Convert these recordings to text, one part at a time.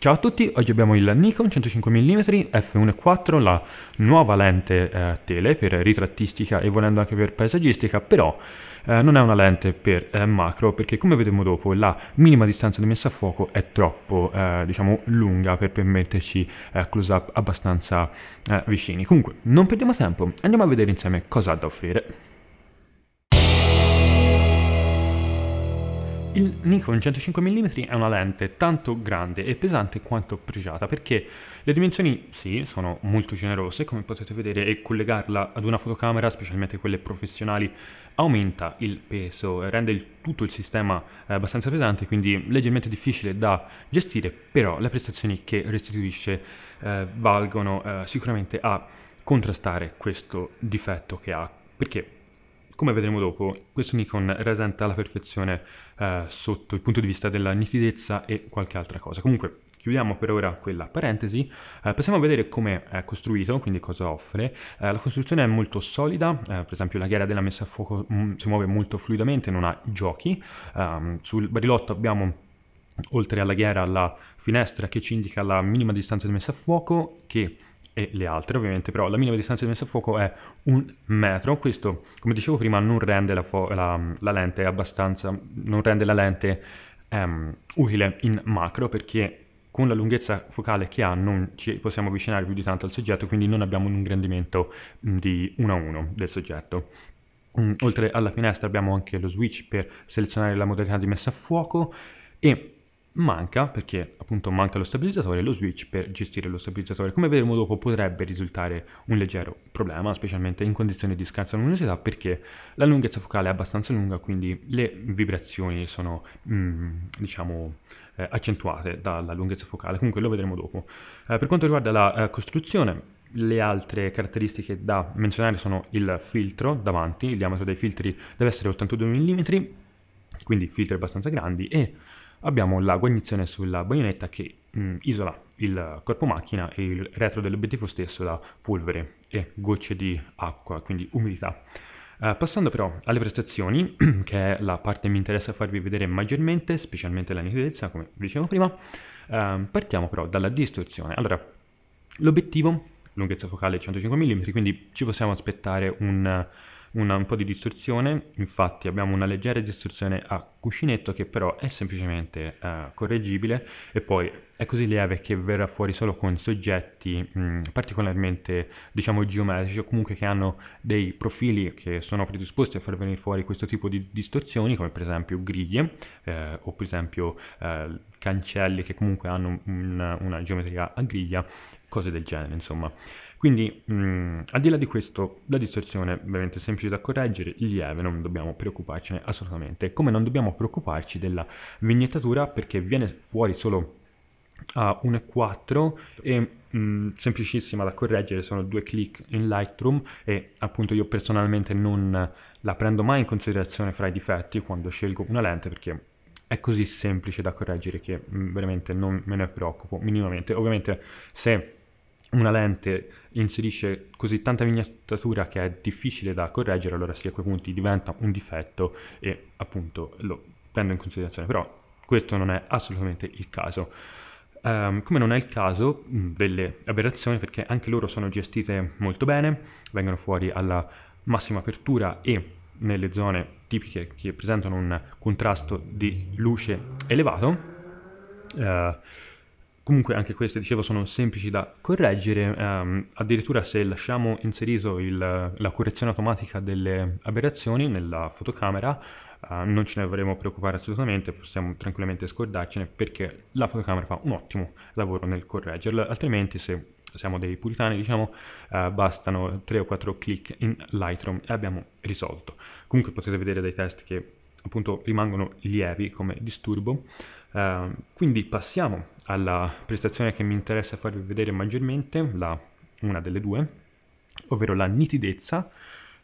Ciao a tutti, oggi abbiamo il Nikon 105 mm f1.4, la nuova lente eh, tele per ritrattistica e volendo anche per paesaggistica, però eh, non è una lente per eh, macro perché come vedremo dopo la minima distanza di messa a fuoco è troppo eh, diciamo lunga per permetterci eh, close up abbastanza eh, vicini. Comunque non perdiamo tempo, andiamo a vedere insieme cosa ha da offrire. Il Nikon 105 mm è una lente tanto grande e pesante quanto pregiata perché le dimensioni sì, sono molto generose come potete vedere e collegarla ad una fotocamera, specialmente quelle professionali, aumenta il peso, rende il, tutto il sistema eh, abbastanza pesante, quindi leggermente difficile da gestire, però le prestazioni che restituisce eh, valgono eh, sicuramente a contrastare questo difetto che ha, perché come vedremo dopo, questo Nikon rasenta alla perfezione eh, sotto il punto di vista della nitidezza e qualche altra cosa. Comunque, chiudiamo per ora quella parentesi, eh, possiamo vedere come è costruito, quindi cosa offre. Eh, la costruzione è molto solida, eh, per esempio la gara della messa a fuoco mm, si muove molto fluidamente, non ha giochi. Um, sul barilotto abbiamo oltre alla ghiera la finestra che ci indica la minima distanza di messa a fuoco che e le altre ovviamente, però la minima distanza di messa a fuoco è un metro, questo come dicevo prima non rende la, la, la lente abbastanza, non rende la lente um, utile in macro perché con la lunghezza focale che ha non ci possiamo avvicinare più di tanto al soggetto, quindi non abbiamo un ingrandimento di 1 a 1 del soggetto. Oltre alla finestra abbiamo anche lo switch per selezionare la modalità di messa a fuoco e manca perché appunto manca lo stabilizzatore e lo switch per gestire lo stabilizzatore. Come vedremo dopo potrebbe risultare un leggero problema, specialmente in condizioni di scarsa luminosità perché la lunghezza focale è abbastanza lunga, quindi le vibrazioni sono mm, diciamo eh, accentuate dalla lunghezza focale, comunque lo vedremo dopo. Eh, per quanto riguarda la eh, costruzione, le altre caratteristiche da menzionare sono il filtro davanti, il diametro dei filtri deve essere 82 mm, quindi filtri abbastanza grandi e abbiamo la guarnizione sulla baionetta che mh, mm, isola il corpo macchina e il retro dell'obiettivo stesso da polvere e gocce di acqua, quindi umidità. Uh, passando però alle prestazioni, che è la parte che mi interessa farvi vedere maggiormente, specialmente la nitidezza, come dicevo prima, uh, partiamo però dalla distorsione. Allora, l'obiettivo, lunghezza focale 105 mm, quindi ci possiamo aspettare un una, un po' di distorsione, infatti abbiamo una leggera distorsione a cuscinetto che però è semplicemente uh, correggibile e poi è così lieve che verrà fuori solo con soggetti mh, mm, particolarmente diciamo geometrici o comunque che hanno dei profili che sono predisposti a far venire fuori questo tipo di distorsioni come per esempio griglie eh, o per esempio eh, cancelli che comunque hanno un, una geometria a griglia, cose del genere, insomma. Quindi, mh, mm, al di là di questo, la distorsione è veramente semplice da correggere, lieve, non dobbiamo preoccuparcene assolutamente, come non dobbiamo preoccuparci della vignettatura perché viene fuori solo a 1.4 e mh, mm, semplicissima da correggere, sono due click in Lightroom e appunto io personalmente non la prendo mai in considerazione fra i difetti quando scelgo una lente perché è così semplice da correggere che mm, veramente non me ne preoccupo minimamente. Ovviamente se una lente inserisce così tanta vignettatura che è difficile da correggere, allora sì, a quei punti diventa un difetto e appunto lo prendo in considerazione, però questo non è assolutamente il caso. Um, come non è il caso mm, delle aberrazioni, perché anche loro sono gestite molto bene, vengono fuori alla massima apertura e nelle zone tipiche che presentano un contrasto di luce elevato. Eh, comunque anche queste, dicevo, sono semplici da correggere, ehm, addirittura se lasciamo inserito il, la correzione automatica delle aberrazioni nella fotocamera, eh, non ce ne dovremo preoccupare assolutamente, possiamo tranquillamente scordarcene perché la fotocamera fa un ottimo lavoro nel correggerle, altrimenti se siamo dei puritani, diciamo, eh, bastano 3 o 4 click in Lightroom e abbiamo risolto. Comunque potete vedere dai test che appunto rimangono lievi come disturbo. Eh, quindi passiamo alla prestazione che mi interessa farvi vedere maggiormente, la, una delle due, ovvero la nitidezza,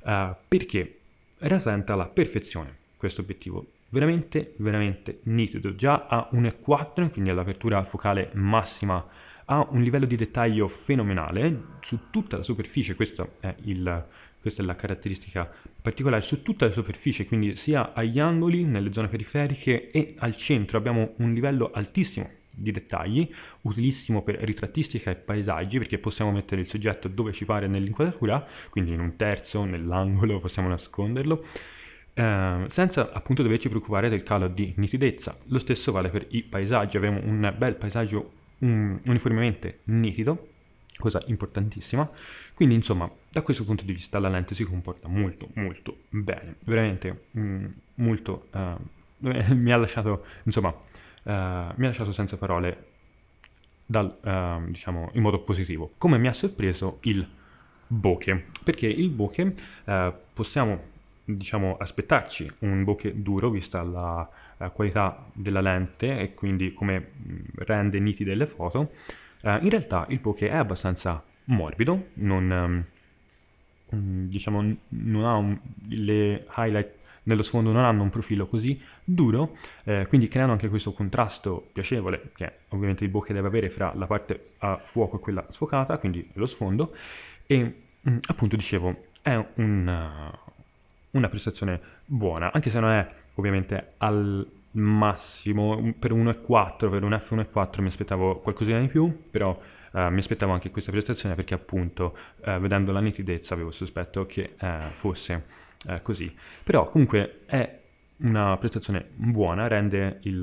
eh, perché rasenta alla perfezione questo obiettivo veramente veramente nitido già a 1.4 quindi all'apertura focale massima ha un livello di dettaglio fenomenale su tutta la superficie, questa è, il, questa è la caratteristica particolare, su tutta la superficie, quindi sia agli angoli, nelle zone periferiche e al centro abbiamo un livello altissimo di dettagli, utilissimo per ritrattistica e paesaggi, perché possiamo mettere il soggetto dove ci pare nell'inquadratura, quindi in un terzo, nell'angolo, possiamo nasconderlo, eh, senza appunto doverci preoccupare del calo di nitidezza. Lo stesso vale per i paesaggi, abbiamo un bel paesaggio Mm, uniformemente nitido, cosa importantissima. Quindi insomma, da questo punto di vista la lente si comporta molto molto bene, veramente mh, mm, molto... Uh, mi ha lasciato, insomma, uh, mi ha lasciato senza parole dal, uh, diciamo, in modo positivo. Come mi ha sorpreso il bokeh, perché il bokeh uh, possiamo diciamo, aspettarci un bokeh duro vista la, la qualità della lente e quindi come mm, rende nitide le foto, eh, in realtà il bokeh è abbastanza morbido, non, mm, mm, diciamo, non ha un, le highlight nello sfondo non hanno un profilo così duro, eh, quindi creano anche questo contrasto piacevole che ovviamente il bokeh deve avere fra la parte a fuoco e quella sfocata, quindi lo sfondo, e mh, appunto dicevo è un, una prestazione buona, anche se non è ovviamente al massimo, per 1.4, per un F1.4 mi aspettavo qualcosina di più, però eh, mi aspettavo anche questa prestazione perché appunto eh, vedendo la nitidezza avevo sospetto che eh, fosse eh, così. Però comunque è una prestazione buona, rende il,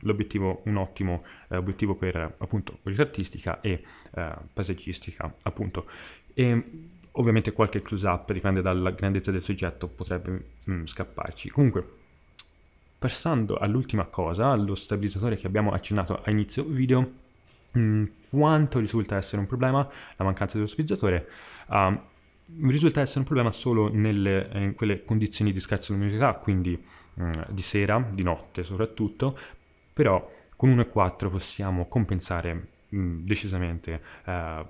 l'obiettivo un ottimo eh, obiettivo per appunto ritrattistica e eh, paesaggistica appunto. E, ovviamente qualche close up, dipende dalla grandezza del soggetto, potrebbe mm, scapparci. Comunque, passando all'ultima cosa, allo stabilizzatore che abbiamo accennato a inizio video, mm, quanto risulta essere un problema la mancanza dello stabilizzatore? Um, risulta essere un problema solo nelle, eh, in quelle condizioni di scarsa luminosità, quindi mh, mm, di sera, di notte soprattutto, però con 1.4 possiamo compensare mh, mm, decisamente eh,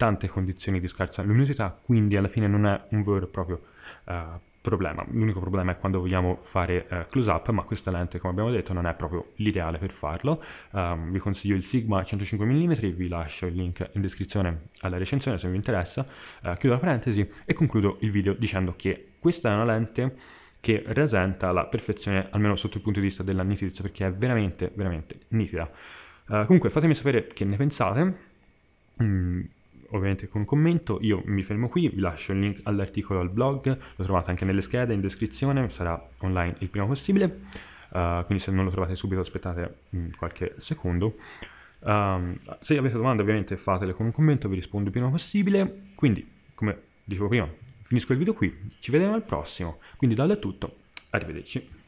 tante condizioni di scarsa luminosità, quindi alla fine non è un vero e proprio uh, problema. L'unico problema è quando vogliamo fare uh, close up, ma questa lente, come abbiamo detto, non è proprio l'ideale per farlo. Um, vi consiglio il Sigma 105 mm, vi lascio il link in descrizione alla recensione se vi interessa. Uh, chiudo la parentesi e concludo il video dicendo che questa è una lente che rasenta la perfezione, almeno sotto il punto di vista della nitidezza, perché è veramente, veramente nitida. Uh, comunque fatemi sapere che ne pensate. Mm ovviamente con un commento. Io mi fermo qui, vi lascio il link all'articolo al blog, lo trovate anche nelle schede, in descrizione, sarà online il prima possibile. Uh, quindi se non lo trovate subito aspettate mm, qualche secondo. Um, se avete domande ovviamente fatele con un commento, vi rispondo il prima possibile. Quindi, come dicevo prima, finisco il video qui, ci vediamo al prossimo. Quindi dalle tutto, arrivederci.